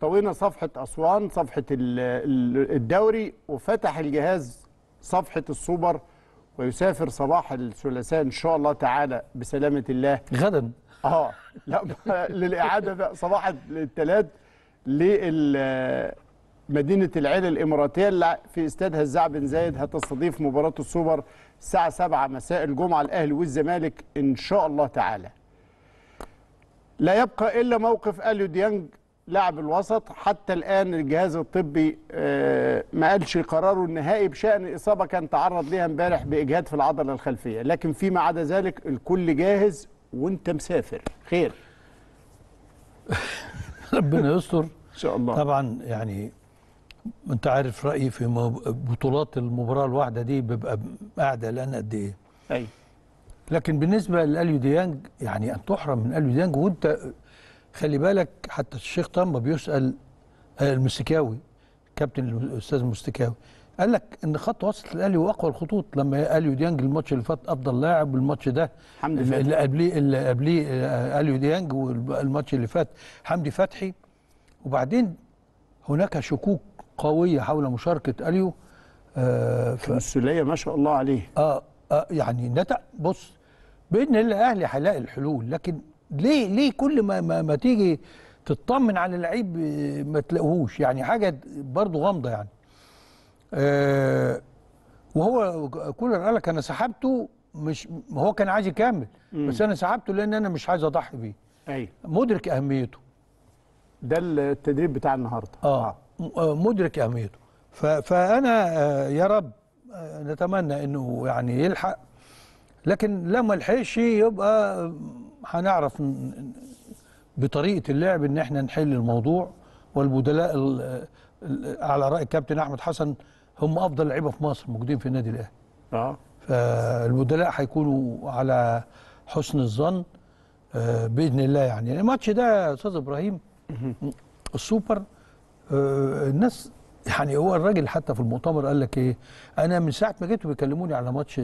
طوينا صفحة أسوان صفحة الدوري وفتح الجهاز صفحة السوبر ويسافر صباح الثلاثاء إن شاء الله تعالى بسلامة الله غدا آه لا للإعادة صباح الثلاث مدينة العيلة الإماراتية اللي في استاد هزاع بن زايد هتستضيف مباراة السوبر الساعة 7 مساء الجمعة الأهلي والزمالك إن شاء الله تعالى. لا يبقى إلا موقف أليو ديانج لاعب الوسط حتى الآن الجهاز الطبي آه، ما قالش قراره النهائي بشأن إصابة كان تعرض ليها امبارح بإجهاد في العضلة الخلفية لكن فيما عدا ذلك الكل جاهز وانت مسافر خير ربنا يستر ان شاء الله طبعا يعني انت عارف رايي في بطولات المباراه الواحده دي ببقى قاعده الان قد ايه ايوه لكن بالنسبه لاليو ديانج يعني ان تحرم من اليو ديانج وانت خلي بالك حتى الشيخ طنبا بيسال آه، المستكاوي كابتن الاستاذ المستكاوي قال لك ان خط وسط الاهلي هو اقوى الخطوط لما قال ديانج الماتش اللي فات افضل لاعب والماتش ده حمدي فتحي اللي قبليه اللي قبليه آه، اليو ديانج والماتش اللي فات حمدي فتحي وبعدين هناك شكوك قويه حول مشاركه اليو آه في السليه ما شاء الله عليه اه, آه يعني نتق بص باذن الله الاهلي هيلاقي الحلول لكن ليه ليه كل ما ما, ما تيجي تطمن على اللعيب ما تلاقوهوش يعني حاجه برضو غامضه يعني آه وهو كولر قال لك انا سحبته مش هو كان عايز يكمل بس انا سحبته لان انا مش عايز اضحي بيه ايوه مدرك اهميته ده التدريب بتاع النهارده اه, آه. آه، مدرك اهميته فانا آه يا رب آه، نتمنى انه يعني يلحق لكن لما لحقش يبقى هنعرف بطريقه اللعب ان احنا نحل الموضوع والبدلاء على راي الكابتن احمد حسن هم افضل لعيبه في مصر موجودين في النادي الاهلي اه فالبدلاء هيكونوا على حسن الظن آه، باذن الله يعني الماتش ده يا استاذ ابراهيم السوبر آه، الناس يعني هو الراجل حتى في المؤتمر قال لك ايه انا من ساعه ما جيتوا بيكلموني على ماتش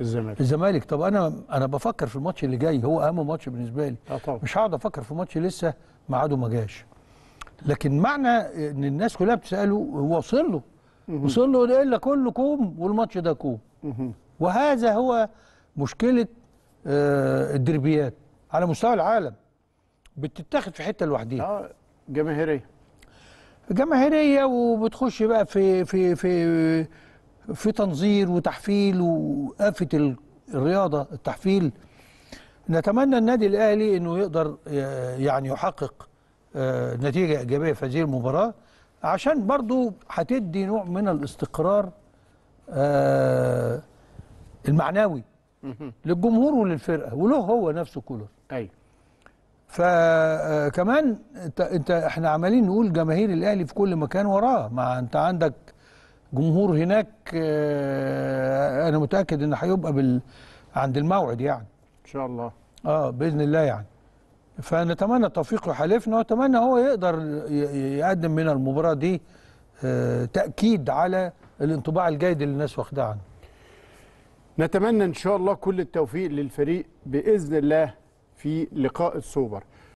الزمالك الزمالك طب انا انا بفكر في الماتش اللي جاي هو اهم ماتش بالنسبه لي أطلع. آه، مش هقعد افكر في ماتش لسه ميعاده ما جاش لكن معنى ان الناس كلها بتساله هو وصل له وصل له الا كله كوم والماتش ده كوم وهذا هو مشكله آه، الدربيات على مستوى العالم بتتاخد في حته لوحديها اه جماهيريه جماهيريه وبتخش بقى في في في في تنظير وتحفيل وقفه الرياضة التحفيل نتمنى النادي الأهلي أنه يقدر آه، يعني يحقق آه، نتيجة إيجابية في هذه المباراة عشان برضو هتدي نوع من الاستقرار آه، المعنوي للجمهور وللفرقة وله هو نفسه كولر أيوه فكمان آه، انت احنا عمالين نقول جماهير الاهلي في كل مكان وراه ما انت عندك جمهور هناك اه انا متاكد ان هيبقى بال عند الموعد يعني ان شاء الله اه باذن الله يعني فنتمنى التوفيق لحليفنا واتمنى هو يقدر يقدم من المباراه دي اه تاكيد على الانطباع الجيد اللي الناس واخداه عنه نتمنى ان شاء الله كل التوفيق للفريق باذن الله في لقاء السوبر